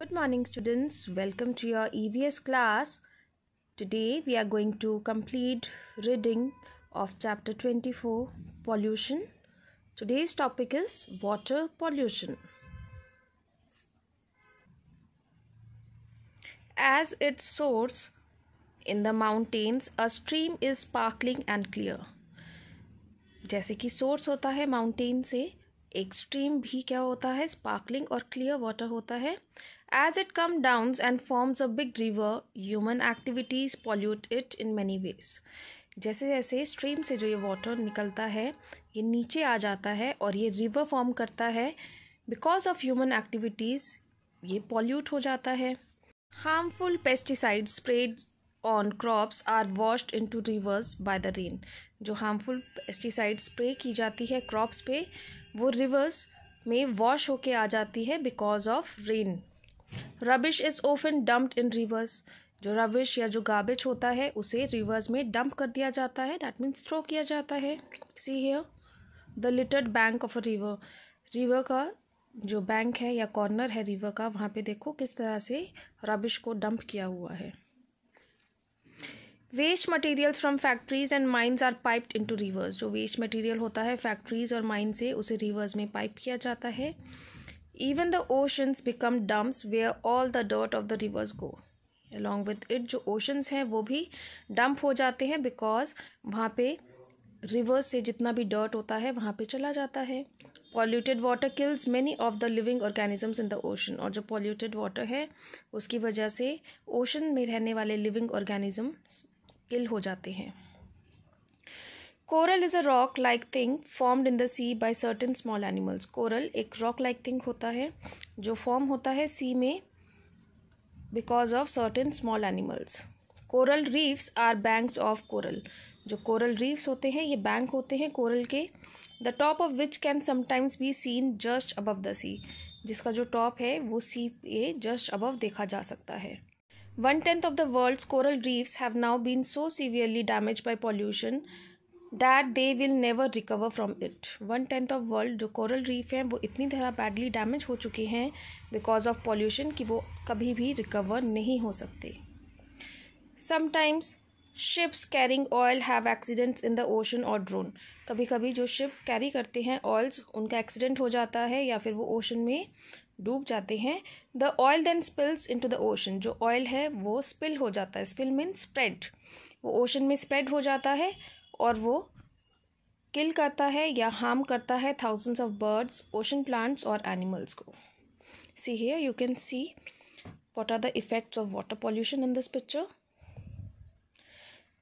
Good morning students, welcome to your EVS class. Today we are going to complete reading of chapter 24 pollution. Today's topic is water pollution. As its source in the mountains, a stream is sparkling and clear. जैसे कि source होता है mountain से एक stream भी क्या होता है स्पार्कलिंग और क्लियर वाटर होता है As it comes down and forms a big river, human activities pollute it in many ways. जैसे जैसे स्ट्रीम से जो ये वाटर निकलता है ये नीचे आ जाता है और ये रिवर फॉर्म करता है बिकॉज ऑफ ह्यूमन एक्टिविटीज़ ये पॉल्यूट हो जाता है harmful pesticide spread on crops are washed into rivers by the rain जो हार्मफुल पेस्टिसाइड स्प्रे की जाती है क्रॉप्स पे वो रिवर्स में वॉश होके आ जाती है because of rain rubbish is often dumped in rivers जो रबिश या जो गार्बेज होता है उसे रिवर्स में डंप कर दिया जाता है डैट मीन्स थ्रो किया जाता है see here the littered bank of a river river का जो बैंक है या कॉर्नर है रिवर का वहाँ पे देखो किस तरह से रबिश को डंप किया हुआ है waste materials from factories and mines are piped into rivers जो वेस्ट मटेरियल होता है फैक्ट्रीज और माइन से उसे रिवर्स में पाइप किया जाता है even the oceans become dumps where all the dirt of the rivers go along with it जो ओशंस हैं वो भी डम्प हो जाते हैं बिकॉज वहाँ पे रिवर्स से जितना भी डर्ट होता है वहाँ पे चला जाता है polluted water kills many of the living organisms in the ocean और जो पॉल्यूटेड वाटर है उसकी वजह से ओशन में रहने वाले लिविंग ऑर्गेनिज्म किल हो जाते हैं coral is a rock like thing formed in the sea by certain small animals coral एक रॉक लाइक थिंग होता है जो फॉर्म होता है सी में because of certain small animals coral reefs are banks of coral जो coral reefs होते हैं ये बैंक होते हैं कोरल के the top of which can sometimes be seen just above the sea जिसका जो टॉप है वो सी ए जस्ट अबव देखा जा सकता है one tenth of the world's coral reefs have now been so severely damage by pollution that they will never recover from it one tenth of world जो coral reef हैं वो इतनी तरह बैडली डैमेज हो चुके हैं बिकॉज ऑफ पॉल्यूशन कि वो कभी भी रिकवर नहीं हो सकते sometimes ships carrying oil have accidents in the ocean और ड्रोन कभी कभी जो शिप कैरी करते हैं ऑयल्स उनका एक्सीडेंट हो जाता है या फिर वो ओशन में डूब जाते हैं the oil then spills into the ocean जो ऑयल है वो स्पिल हो जाता है स्पिल मीन स्प्रेड वो ओशन में स्प्रेड हो जाता है और वो किल करता है या हार्म करता है thousands of birds ocean plants और एनिमल्स को see here you can see what are the effects of water pollution in this picture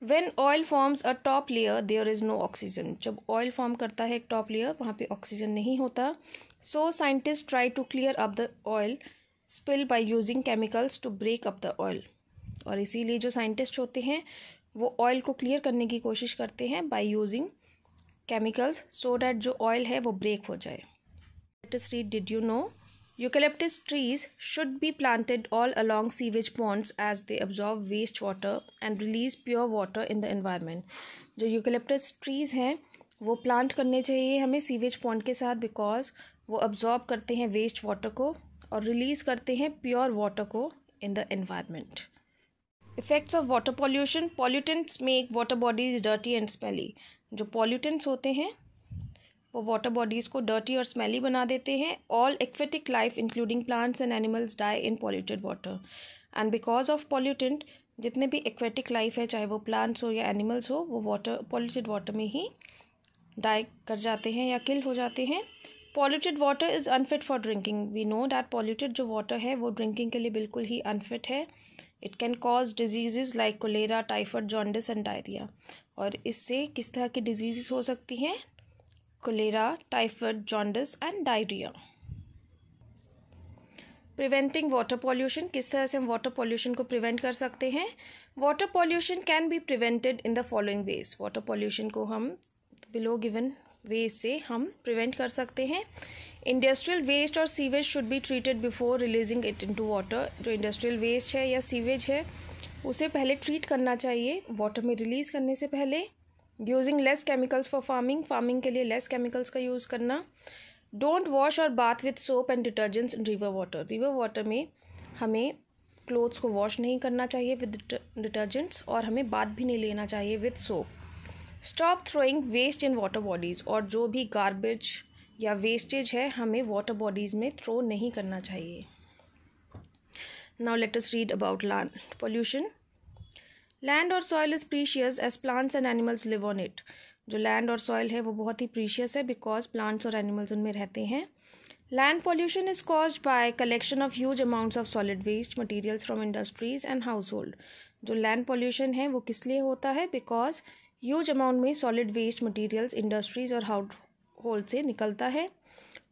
when oil forms a top layer there is no oxygen जब oil form करता है एक top layer वहाँ पर oxygen नहीं होता so scientist try to clear up the oil spill by using chemicals to break up the oil और इसीलिए जो साइंटिस्ट होते हैं वो ऑयल को क्लियर करने की कोशिश करते हैं by using chemicals so that जो ऑयल है वो ब्रेक हो जाए tree did you know eucalyptus trees should be planted all along sewage ponds as they absorb waste water and release pure water in the environment जो eucalyptus trees हैं वो plant करने चाहिए हमें सीवेज पॉन्ट के साथ बिकॉज वो absorb करते हैं वेस्ट वाटर को और रिलीज करते हैं प्योर वाटर को in the environment effects of water pollution pollutants make water bodies dirty and smelly जो पॉल्यूटेंट्स होते हैं वो वाटर बॉडीज़ को डर्टी और स्मेली बना देते हैं all aquatic life including plants and animals die in polluted water and because of pollutant जितने भी एक्वेटिक लाइफ है चाहे वो प्लांट्स हो या एनिमल्स हो वो वाटर पॉल्यूटेड वाटर में ही डाई कर जाते हैं या किल हो जाते हैं polluted water is unfit for drinking we know that polluted जो वाटर है वो ड्रिंकिंग के लिए बिल्कुल ही अनफिट है it can cause diseases like cholera typhoid jaundice and diarrhoea और इससे किस तरह की डिजीज़ हो सकती हैं cholera typhoid jaundice and diarrhoea preventing water pollution किस तरह से हम वाटर पॉल्यूशन को प्रिवेंट कर सकते हैं water pollution can be prevented in the following ways water pollution को हम बिलो गिवन वेज से हम प्रिवेंट कर सकते हैं इंडस्ट्रियल वेस्ट और sewage should be treated before releasing it into water जो इंडस्ट्रियल वेस्ट है या सीवेज है उसे पहले ट्रीट करना चाहिए वाटर में रिलीज़ करने से पहले using less chemicals for farming farming के लिए लेस केमिकल्स का यूज़ करना डोंट वॉश और bath with soap and detergents in river water river water में हमें क्लोथ्स को वॉश नहीं करना चाहिए विद डिटर्जेंट्स और हमें बाथ भी नहीं लेना चाहिए with soap stop throwing waste in water bodies और जो भी गार्बेज या वेस्टेज है हमें वाटर बॉडीज में थ्रो नहीं करना चाहिए now let us read about land pollution land और soil is precious as plants and animals live on it जो लैंड और सॉयल है वो बहुत ही प्रीशियस है बिकॉज प्लांट्स और एनिमल्स उनमें रहते हैं land pollution is cause by collection of huge amounts of solid waste materials from industries and household जो लैंड पॉल्यूशन है वो किस लिए होता है बिकॉज ह्यूज अमाउंट में सॉलिड वेस्ट मटीरियल्स इंडस्ट्रीज और होल से निकलता है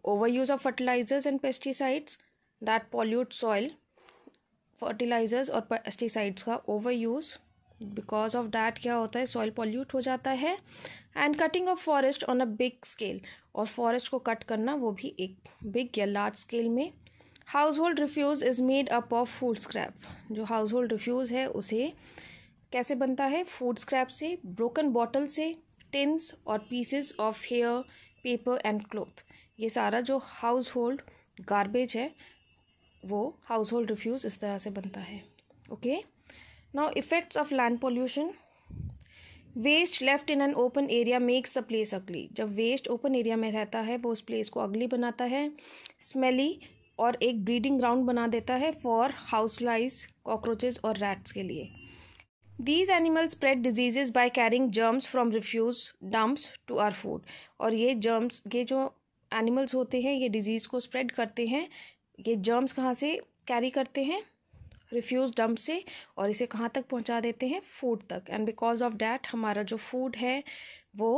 over use of fertilizers and pesticides that pollute soil fertilizers और पेस्टिसाइड्स का over use because of that क्या होता है सॉइल पॉल्यूट हो जाता है and cutting of forest on a big scale और फॉरेस्ट को कट करना वो भी एक बिग या लार्ज स्केल में household refuse is made up of food scrap जो हाउस होल्ड रिफ्यूज़ है उसे कैसे बनता है फूड स्क्रैप से ब्रोकन बॉटल से टिन्स और pieces of hair paper and cloth ये सारा जो हाउस होल्ड गार्बेज है वो हाउस होल्ड रिफ्यूज़ इस तरह से बनता है okay now effects of land pollution waste left in an open area makes the place ugly जब वेस्ट ओपन एरिया में रहता है वो उस प्लेस को अगली बनाता है स्मेली और एक ब्रीडिंग ग्राउंड बना देता है फॉर हाउस फ्लाइज कॉकरोचेज और रैट्स के लिए these animal spread diseases by carrying germs from refuse dumps to our food और ये जर्म्स ये जो एनिमल्स होते हैं ये डिजीज़ को स्प्रेड करते हैं ये जर्म्स कहाँ से कैरी करते हैं रिफ्यूज डम्प से और इसे कहाँ तक पहुँचा देते हैं फूड तक एंड बिकॉज ऑफ डैट हमारा जो फूड है वो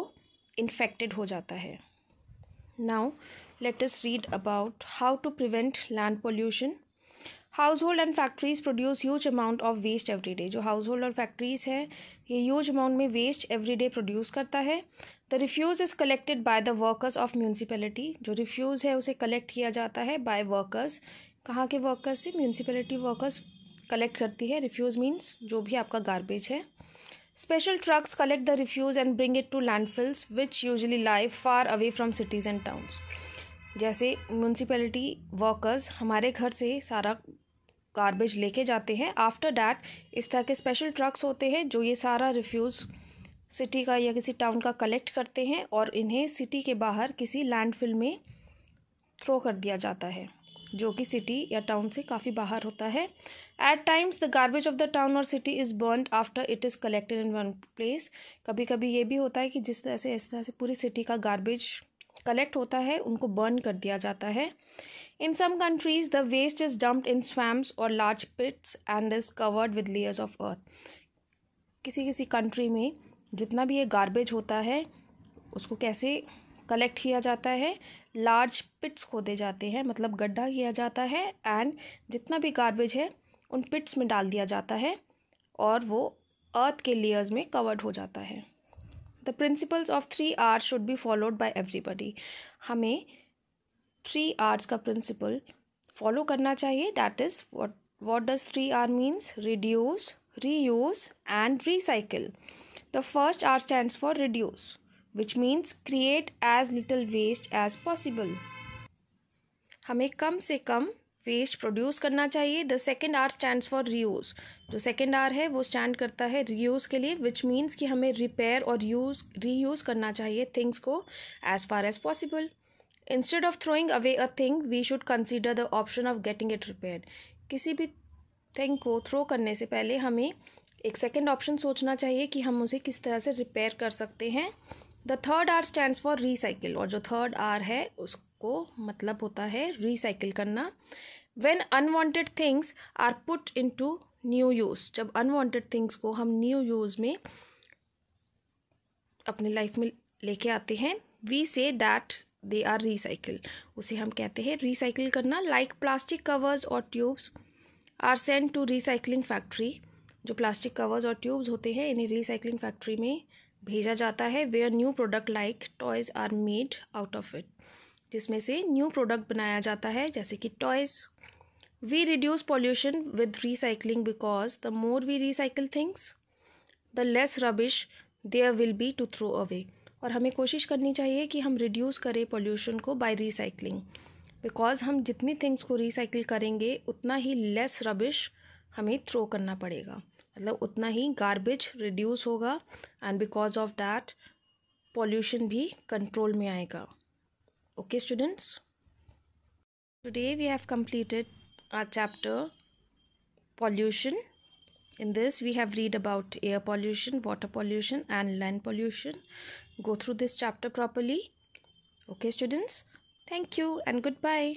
इन्फेक्टेड हो जाता है now let read about how to prevent land pollution household and factories produce huge amount of waste every day जो हाउस होल्ड और फैक्ट्रीज है ये ह्यूज अमाउंट में वेस्ट एवरी डे प्रोड्यूस करता है the refuse is collected by the workers of municipality जो refuse है उसे कलेक्ट किया जाता है बाय वर्कर्स कहाँ के वर्कर्स से म्यूनसिपैलिटी वर्कर्स कलेक्ट करती है रिफ्यूज़ मीन्स जो भी आपका गार्बेज है special trucks collect the refuse and bring it to landfills which usually live far away from cities and towns जैसे म्यूनसिपैलिटी वर्कर्स हमारे घर से सारा गारबेज लेके जाते हैं आफ्टर डैट इस तरह के स्पेशल ट्रक्स होते हैं जो ये सारा रिफ्यूज़ सिटी का या किसी टाउन का कलेक्ट करते हैं और इन्हें सिटी के बाहर किसी लैंडफिल में थ्रो कर दिया जाता है जो कि सिटी या टाउन से काफ़ी बाहर होता है at times the garbage of the town और city is burn after it is collected in one place कभी कभी ये भी होता है कि जिस तरह से इस तरह से पूरी सिटी का गार्बेज कलेक्ट होता है उनको बर्न कर दिया जाता है In some countries, the waste is dumped in swamps or large pits and is covered with layers of earth. किसी किसी कंट्री में जितना भी ये गार्बेज होता है उसको कैसे कलेक्ट किया जाता है लार्ज पिट्स खोदे जाते हैं मतलब गड्ढा किया जाता है एंड जितना भी गार्बेज है उन पिट्स में डाल दिया जाता है और वो अर्थ के लेयर्स में कवर्ड हो जाता है the principles of three R should be followed by everybody हमें थ्री आर्स का प्रिंसिपल फॉलो करना चाहिए that is what what does three R means reduce reuse and recycle the first R stand for reduce which means create as little waste as possible हमें कम से कम waste produce करना चाहिए the second R stand for reuse जो second R है वो stand करता है रीयूज के लिए विच मीन्स कि हमें रिपेयर और यूज़ रीयूज़ करना चाहिए थिंग्स को as far as possible instead of throwing away a thing we should consider the option of getting it repair किसी भी थिंग को थ्रो करने से पहले हमें एक सेकेंड ऑप्शन सोचना चाहिए कि हम उसे किस तरह से रिपेयर कर सकते हैं the third R stand for recycle और जो थर्ड आर है उसको मतलब होता है रिसाइकिल करना when unwanted things are put into new use जब अनवॉन्टेड थिंग्स को हम न्यू यूज़ में अपनी लाइफ में लेके आते हैं we say that they are recycle उसे हम कहते हैं रिसाइकिल करना लाइक प्लास्टिक कवर्स और tubes are sent to recycling factory जो प्लास्टिक कवर्स और ट्यूब्स होते हैं इन्हें रिसाइकलिंग फैक्ट्री में भेजा जाता है are new product like toys are made out of it जिसमें से न्यू प्रोडक्ट बनाया जाता है जैसे कि toys we reduce pollution with recycling because the more we recycle things the less rubbish there will be to throw away और हमें कोशिश करनी चाहिए कि हम रिड्यूस करें पोल्यूशन को बाय रिसाइकलिंग बिकॉज हम जितनी थिंग्स को रिसाइकिल करेंगे उतना ही लेस रबिश हमें थ्रो करना पड़ेगा मतलब उतना ही गार्बेज रिड्यूस होगा and because of that pollution भी कंट्रोल में आएगा okay students today we have completed our chapter pollution In this, we have read about air pollution, water pollution and land pollution. Go through this chapter properly. Okay, students. Thank you and goodbye.